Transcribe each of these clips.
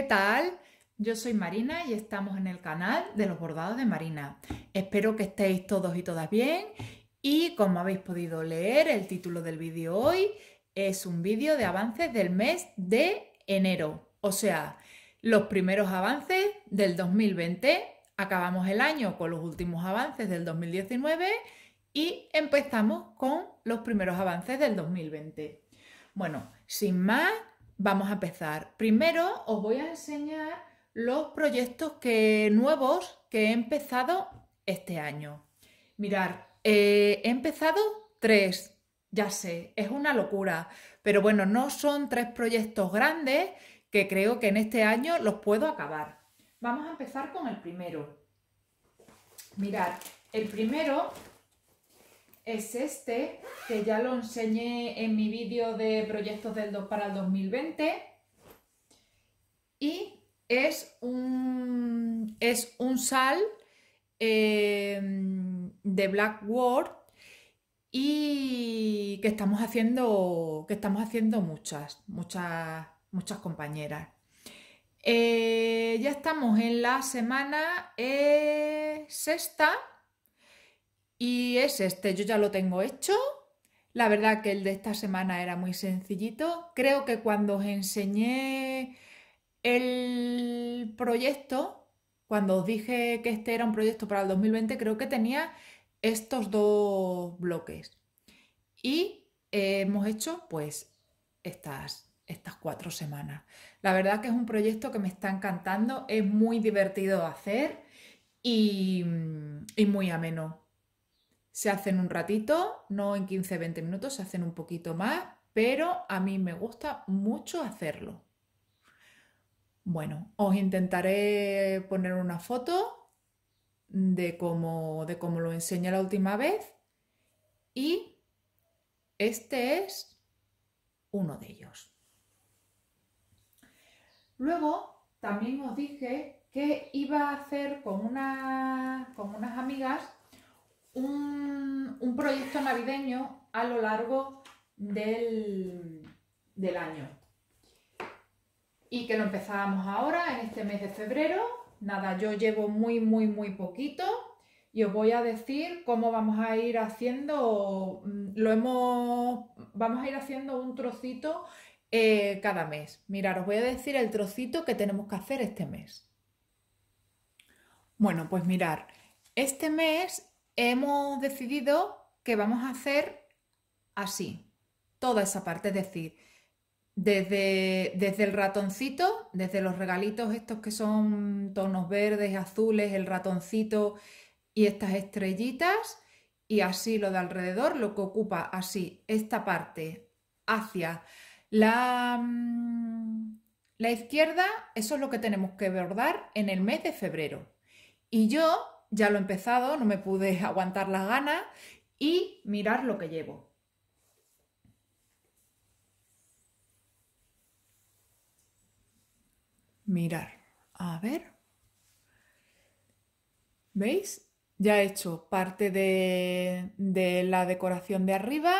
¿Qué tal? Yo soy Marina y estamos en el canal de los bordados de Marina. Espero que estéis todos y todas bien y como habéis podido leer el título del vídeo hoy es un vídeo de avances del mes de enero, o sea, los primeros avances del 2020. Acabamos el año con los últimos avances del 2019 y empezamos con los primeros avances del 2020. Bueno, sin más, Vamos a empezar. Primero os voy a enseñar los proyectos que, nuevos que he empezado este año. Mirad, eh, he empezado tres, ya sé, es una locura, pero bueno, no son tres proyectos grandes que creo que en este año los puedo acabar. Vamos a empezar con el primero. Mirad, el primero es este, que ya lo enseñé en mi vídeo de proyectos del 2 para el 2020. Y es un, es un sal eh, de Blackboard y que estamos haciendo, que estamos haciendo muchas, muchas, muchas compañeras. Eh, ya estamos en la semana eh, sexta. Y es este, yo ya lo tengo hecho. La verdad que el de esta semana era muy sencillito. Creo que cuando os enseñé el proyecto, cuando os dije que este era un proyecto para el 2020, creo que tenía estos dos bloques. Y hemos hecho pues estas, estas cuatro semanas. La verdad que es un proyecto que me está encantando, es muy divertido de hacer y muy ameno. Se hacen un ratito, no en 15-20 minutos, se hacen un poquito más, pero a mí me gusta mucho hacerlo. Bueno, os intentaré poner una foto de cómo, de cómo lo enseñé la última vez y este es uno de ellos. Luego también os dije que iba a hacer con, con unas amigas un, proyecto navideño a lo largo del, año. Y que lo empezábamos ahora, en este mes de febrero. Nada, yo llevo muy, muy, muy poquito y os voy a decir cómo vamos a ir haciendo, mm, lo hemos, vamos a ir haciendo un trocito eh, cada mes. Mirad, os voy a decir el trocito que tenemos que hacer este mes. Bueno, pues mirar, este mes hemos decidido que vamos a hacer así, toda esa parte, es decir, desde, desde, el ratoncito, desde los regalitos estos que son tonos verdes, azules, el ratoncito y estas estrellitas, y así lo de alrededor, lo que ocupa así esta parte hacia la, mm, la izquierda, eso es lo que tenemos que bordar en el mes de febrero. Y yo ya lo he empezado, no me pude aguantar las ganas y mirar lo que llevo. Mirar. A ver. ¿Veis? Ya he hecho parte de, de la decoración de arriba.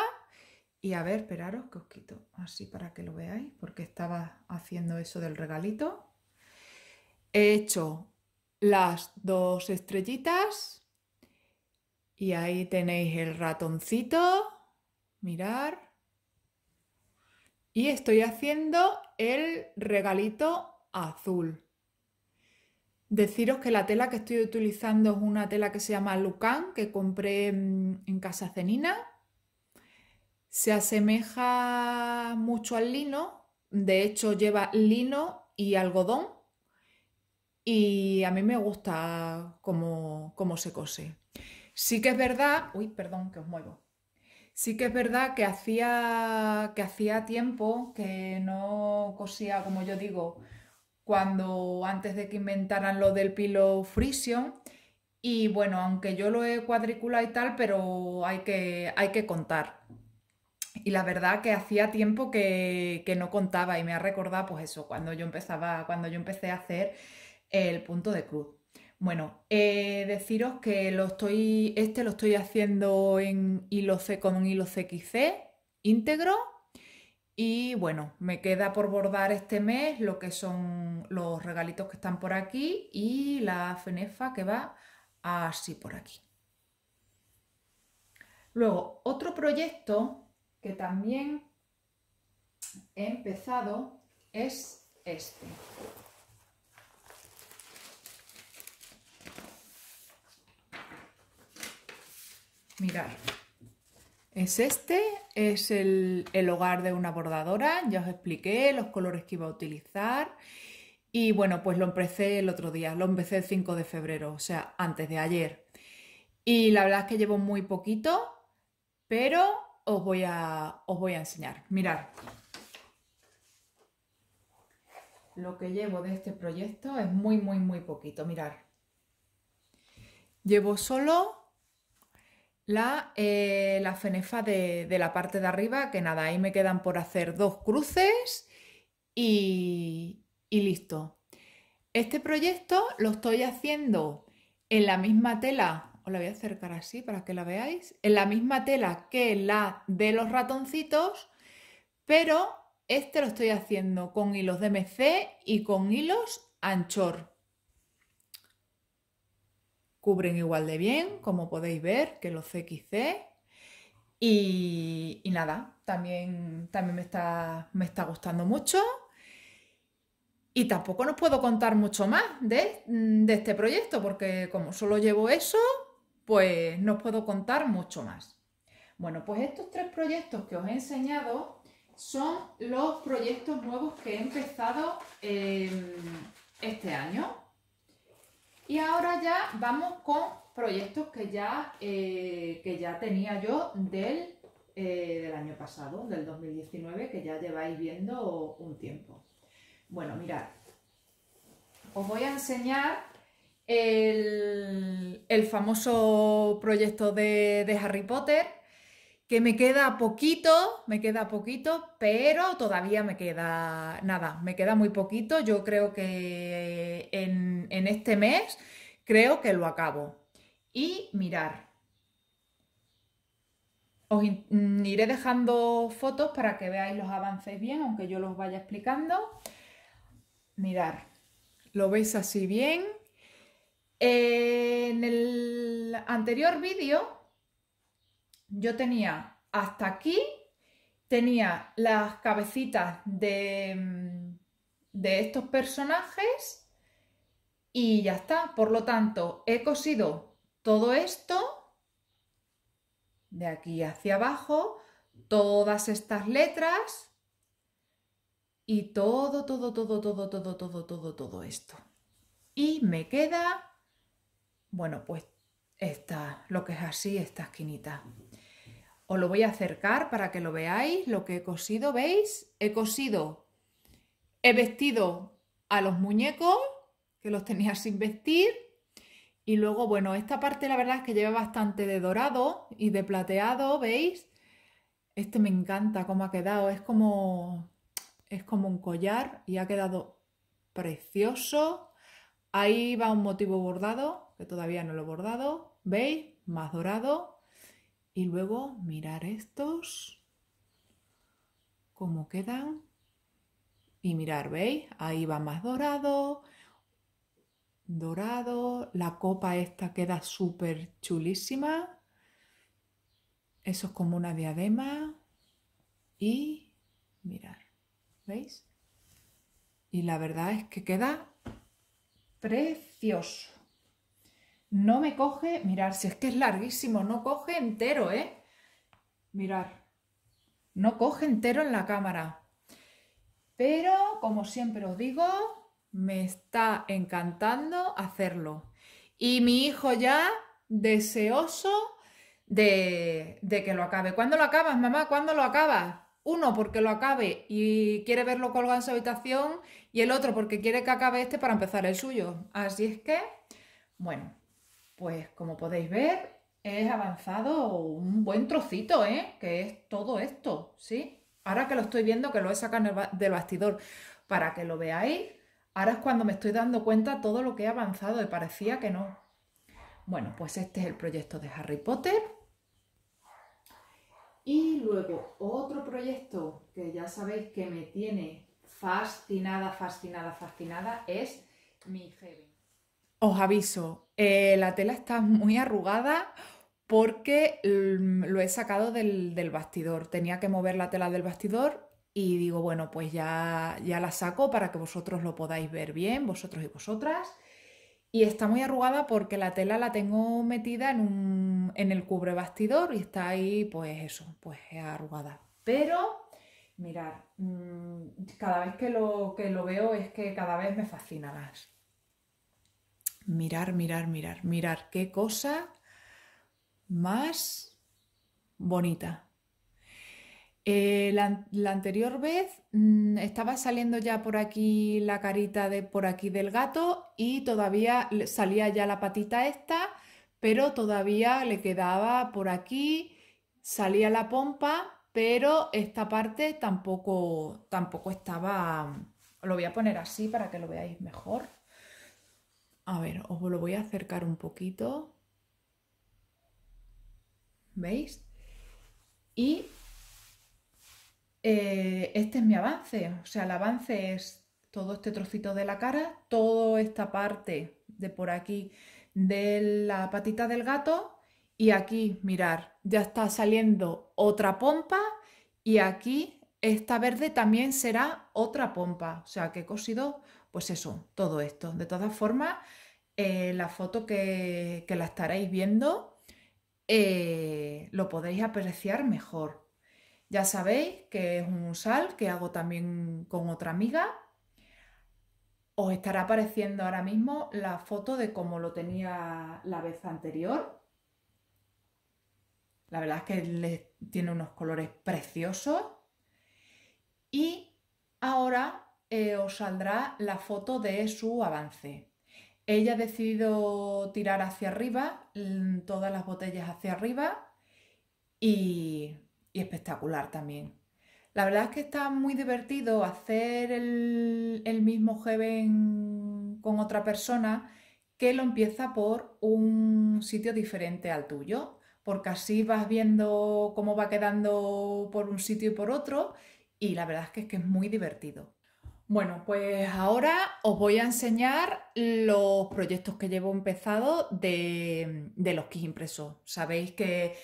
Y a ver, esperaros que os quito así para que lo veáis, porque estaba haciendo eso del regalito. He hecho las dos estrellitas y ahí tenéis el ratoncito, mirar. Y estoy haciendo el regalito azul. Deciros que la tela que estoy utilizando es una tela que se llama Lucan, que compré en Casa Cenina. Se asemeja mucho al lino, de hecho lleva lino y algodón, y a mí me gusta cómo, se cose. Sí que es verdad, uy, perdón que os muevo. Sí que es verdad que hacía, que hacía tiempo que no cosía, como yo digo, cuando antes de que inventaran lo del pilo frisión. Y bueno, aunque yo lo he cuadriculado y tal, pero hay que, hay que contar. Y la verdad que hacía tiempo que, no contaba y me ha recordado pues eso, cuando yo empezaba, cuando yo empecé a hacer el punto de cruz. Bueno, eh, deciros que lo estoy, este lo estoy haciendo en hilo C con un hilo CXC íntegro y bueno, me queda por bordar este mes lo que son los regalitos que están por aquí y la fenefa que va así por aquí. Luego, otro proyecto que también he empezado es este. Mirar. Es este, es el, hogar de una bordadora, ya os expliqué los colores que iba a utilizar. Y bueno, pues lo empecé el otro día, lo empecé el 5 de febrero, o sea, antes de ayer. Y la verdad es que llevo muy poquito, pero os voy a, os voy a enseñar. Mirad. Lo que llevo de este proyecto es muy, muy, muy poquito. Mirad. Llevo solo la, eh, la fenefa de, la parte de arriba, que nada, ahí me quedan por hacer dos cruces y, y listo. Este proyecto lo estoy haciendo en la misma tela, os la voy a acercar así para que la veáis, en la misma tela que la de los ratoncitos, pero este lo estoy haciendo con hilos de y con hilos anchor cubren igual de bien, como podéis ver, que los CXC. Y, nada, también, también me, está, me está gustando mucho. Y tampoco nos puedo contar mucho más mm, de, este proyecto, porque como solo llevo eso, pues no puedo contar mucho más. Bueno, pues estos tres proyectos que os he enseñado son los proyectos nuevos que he empezado em, este año. Y ahora ya vamos con proyectos que ya, eh, que ya tenía yo del, eh, del año pasado, del 2019, que ya lleváis viendo un tiempo. Bueno, mirad, os voy a enseñar el, el famoso proyecto de, de Harry Potter, que me queda poquito, me queda poquito, pero todavía me queda nada, me queda muy poquito. Yo creo que en, este mes creo que lo acabo. Y mirar. Os mm, iré dejando fotos para que veáis los avances bien, aunque yo los vaya explicando. Mirar, lo veis así bien. Eh, en el anterior vídeo yo tenía hasta aquí, tenía las cabecitas mm, de, estos personajes y ya está. Por lo tanto, he cosido todo esto de aquí hacia abajo, todas estas letras y todo, todo, todo, todo, todo, todo, todo, todo esto. Y me queda, bueno, pues esta, lo que es así, esta esquinita. Os lo voy a acercar para que lo veáis, lo que he cosido, ¿veis? He cosido, he vestido a los muñecos, que los tenía sin vestir, y luego, bueno, esta parte la verdad es que lleva bastante de dorado y de plateado, ¿veis? Este me encanta cómo ha quedado, es como, es como un collar y ha quedado precioso. Ahí va un motivo bordado, que todavía no lo he bordado, ¿veis? Más dorado, y luego mirar estos, cómo quedan. Y mirar, ¿veis? Ahí va más dorado, dorado. La copa esta queda súper chulísima. Eso es como una diadema. Y mirar, ¿veis? Y la verdad es que queda precioso. No me coge, mirar, si es que es larguísimo, no coge entero, ¿eh? Mirar, no coge entero en la cámara. Pero, como siempre os digo, me está encantando hacerlo. Y mi hijo ya deseoso de, de que lo acabe. ¿Cuándo lo acabas, mamá? ¿Cuándo lo acabas? uno porque lo acabe y quiere verlo colgado en su habitación y el otro porque quiere que acabe este para empezar el suyo. Así es que, bueno, pues como podéis ver, he avanzado un buen trocito, ¿eh? Que es todo esto, ¿sí? Ahora que lo estoy viendo, que lo he sacado del bastidor para que lo veáis, ahora es cuando me estoy dando cuenta todo lo que he avanzado y parecía que no. Bueno, pues este es el proyecto de Harry Potter. Y luego otro proyecto que ya sabéis que me tiene fascinada, fascinada, fascinada es mi Heaven. Os aviso, eh, la tela está muy arrugada porque mm, lo he sacado del, bastidor. Tenía que mover la tela del bastidor y digo, bueno, pues ya, ya la saco para que vosotros lo podáis ver bien, vosotros y vosotras. Y está muy arrugada porque la tela la tengo metida en, el cubre bastidor y está ahí, pues eso, pues arrugada. Pero, mirad, mm, cada vez que lo, que lo veo es que cada vez me fascina más mirar, mirar, mirar, mirar qué cosa más bonita. Eh, la, anterior vez mm, estaba saliendo ya por aquí la carita de por aquí del gato y todavía salía ya la patita esta, pero todavía le quedaba por aquí, salía la pompa, pero esta parte tampoco, tampoco estaba. Lo voy a poner así para que lo veáis mejor. A ver, os lo voy a acercar un poquito. ¿Veis? Y eh, este es mi avance. O sea, el avance es todo este trocito de la cara, toda esta parte de por aquí de la patita del gato y aquí, mirar, ya está saliendo otra pompa y aquí esta verde también será otra pompa. O sea, que he cosido pues eso, todo esto. De todas formas, eh, la foto que, la estaréis viendo eh, lo podéis apreciar mejor. Ya sabéis que es un sal que hago también con otra amiga. Os estará apareciendo ahora mismo la foto de cómo lo tenía la vez anterior. La verdad es que tiene unos colores preciosos. Y ahora eh, os saldrá la foto de su avance. Ella ha decidido tirar hacia arriba, todas las botellas hacia arriba y, espectacular también. La verdad es que está muy divertido hacer el, mismo Heaven con otra persona que lo empieza por un sitio diferente al tuyo, porque así vas viendo cómo va quedando por un sitio y por otro y la verdad es, que es muy divertido. Bueno, pues ahora os voy a enseñar los proyectos que llevo empezado de, los kits impresos. Sabéis que,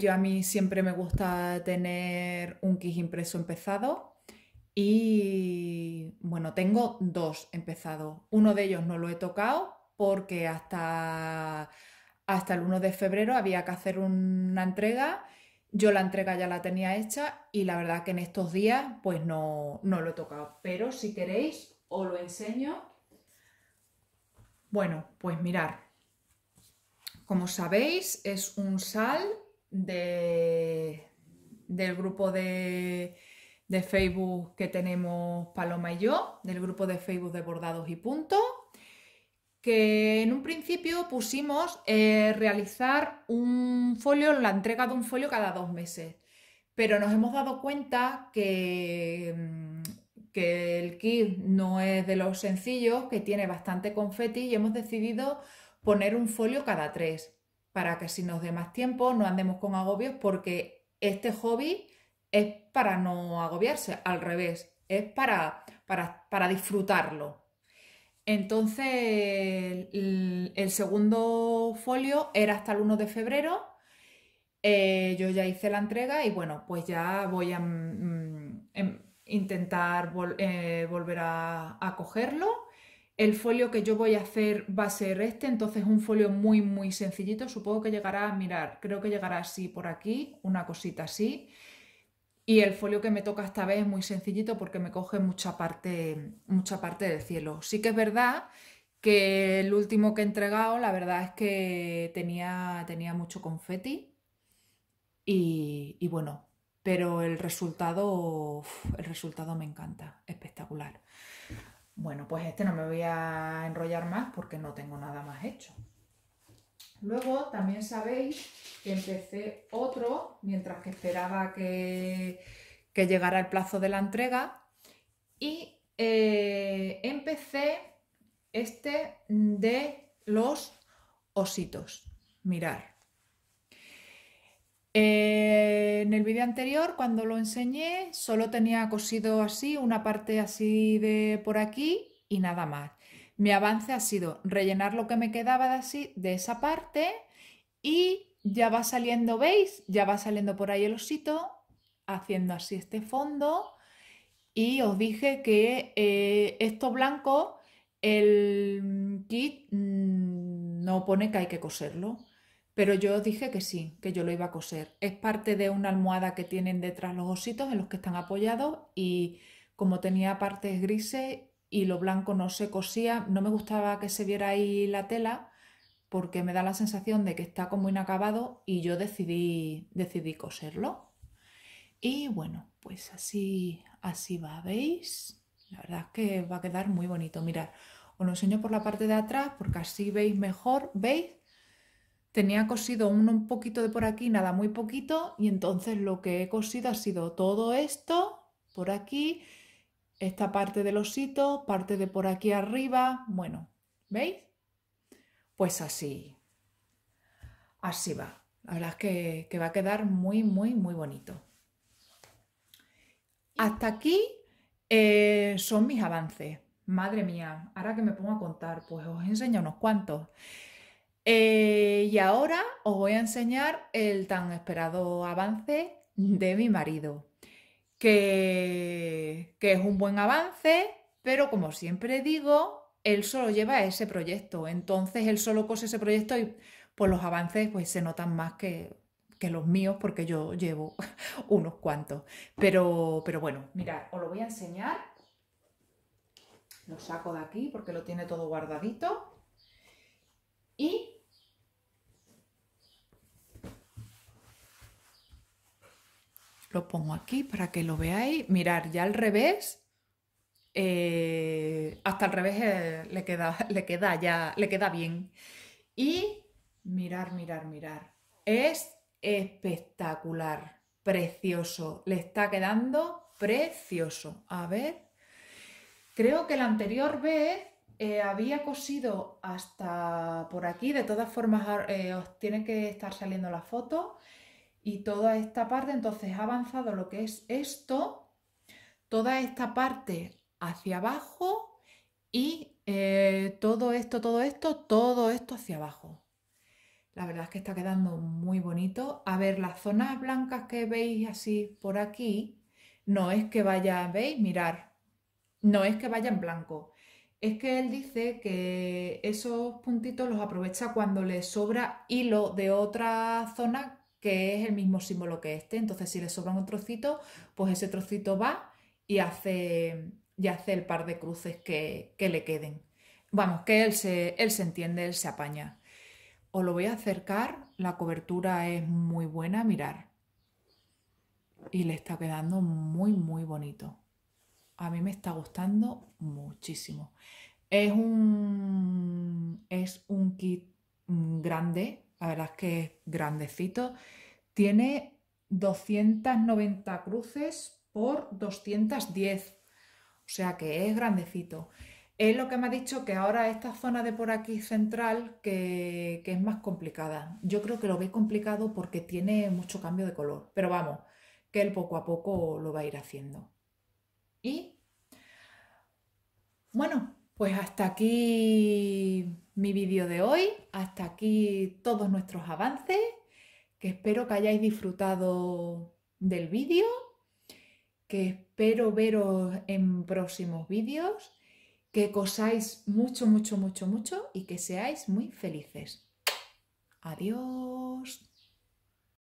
yo a mí siempre me gusta tener un kit impreso empezado y bueno, tengo dos empezados. Uno de ellos no lo he tocado porque hasta, hasta el 1 de febrero había que hacer una entrega yo la entrega ya la tenía hecha y la verdad que en estos días pues no, no lo he tocado. Pero si queréis os lo enseño. Bueno, pues mirar. Como sabéis es un sal de, del grupo de, de Facebook que tenemos Paloma y yo, del grupo de Facebook de bordados y puntos que en un principio pusimos eh, realizar un folio, la entrega de un folio cada dos meses, pero nos hemos dado cuenta que, mm, que el kit no es de los sencillos, que tiene bastante confeti y hemos decidido poner un folio cada tres, para que si nos dé más tiempo no andemos con agobios, porque este hobby es para no agobiarse, al revés, es para, para disfrutarlo. Entonces, el, segundo folio era hasta el 1 de febrero. Eh, yo ya hice la entrega y bueno, pues ya voy a mm, mm, em, intentar eh, volver a, cogerlo. El folio que yo voy a hacer va a ser este, entonces un folio muy, muy sencillito. Supongo que llegará, mirar, creo que llegará así por aquí, una cosita así. Y el folio que me toca esta vez es muy sencillito porque me coge mucha parte, mucha parte del cielo. Sí que es verdad que el último que he entregado, la verdad es que tenía, tenía mucho confeti y, bueno, pero el resultado, el resultado me encanta, espectacular. Bueno, pues este no me voy a enrollar más porque no tengo nada más hecho. Luego también sabéis que empecé otro mientras que esperaba que, llegara el plazo de la entrega y eh, empecé este de los ositos. Mirar. Eh, en el vídeo anterior, cuando lo enseñé, solo tenía cosido así, una parte así de por aquí y nada más. Mi avance ha sido rellenar lo que me quedaba de, así, de esa parte y ya va saliendo, ¿veis? Ya va saliendo por ahí el osito, haciendo así este fondo. Y os dije que eh, esto blanco, el kit mm, no pone que hay que coserlo. Pero yo dije que sí, que yo lo iba a coser. Es parte de una almohada que tienen detrás los ositos en los que están apoyados y como tenía partes grises y lo blanco no se cosía. No me gustaba que se viera ahí la tela porque me da la sensación de que está como inacabado y yo decidí, decidí coserlo. Y bueno, pues así, así va, ¿veis? La verdad es que va a quedar muy bonito. Mirad, os lo enseño por la parte de atrás porque así veis mejor, ¿veis? Tenía cosido un poquito de por aquí, nada muy poquito, y entonces lo que he cosido ha sido todo esto por aquí esta parte del osito, parte de por aquí arriba, bueno, ¿veis? Pues así, así va. La verdad es que, va a quedar muy, muy, muy bonito. Hasta aquí eh, son mis avances. Madre mía, ahora que me pongo a contar, pues os enseño unos cuantos. Eh, y ahora os voy a enseñar el tan esperado avance de mi marido que, es un buen avance, pero como siempre digo, él solo lleva ese proyecto, entonces él solo cose ese proyecto y por pues, los avances pues se notan más que, que los míos porque yo llevo unos cuantos. Pero, pero bueno, mirad, os lo voy a enseñar. Lo saco de aquí porque lo tiene todo guardadito. Lo pongo aquí para que lo veáis. Mirar, ya al revés. Eh, hasta al revés eh, le, queda, le queda ya, le queda bien. Y mirar, mirar, mirar. Es espectacular, precioso. Le está quedando precioso. A ver. Creo que la anterior vez eh, había cosido hasta por aquí. De todas formas, os tiene que estar saliendo la foto y toda esta parte, entonces ha avanzado lo que es esto, toda esta parte hacia abajo y eh, todo esto, todo esto, todo esto hacia abajo. La verdad es que está quedando muy bonito. A ver, las zonas blancas que veis así por aquí, no es que vaya, veis, mirar, no es que vaya en blanco. Es que él dice que esos puntitos los aprovecha cuando le sobra hilo de otra zona que es el mismo símbolo que este. Entonces, si le sobra un trocito, pues ese trocito va y hace, hace el par de cruces que, le queden. Vamos, que él se, él se entiende, él se apaña. Os lo voy a acercar, la cobertura es muy buena, mirar. Y le está quedando muy, muy bonito. A mí me está gustando muchísimo. Es un, es un kit mm, grande, la verdad es que es grandecito. Tiene 290 cruces por 210, o sea que es grandecito. Es lo que me ha dicho que ahora esta zona de por aquí central que, es más complicada. Yo creo que lo veis complicado porque tiene mucho cambio de color, pero vamos, que él poco a poco lo va a ir haciendo. Y bueno, pues hasta aquí mi vídeo de hoy. Hasta aquí todos nuestros avances, que espero que hayáis disfrutado del vídeo, que espero veros en próximos vídeos, que cosáis mucho, mucho, mucho, mucho y que seáis muy felices. Adiós.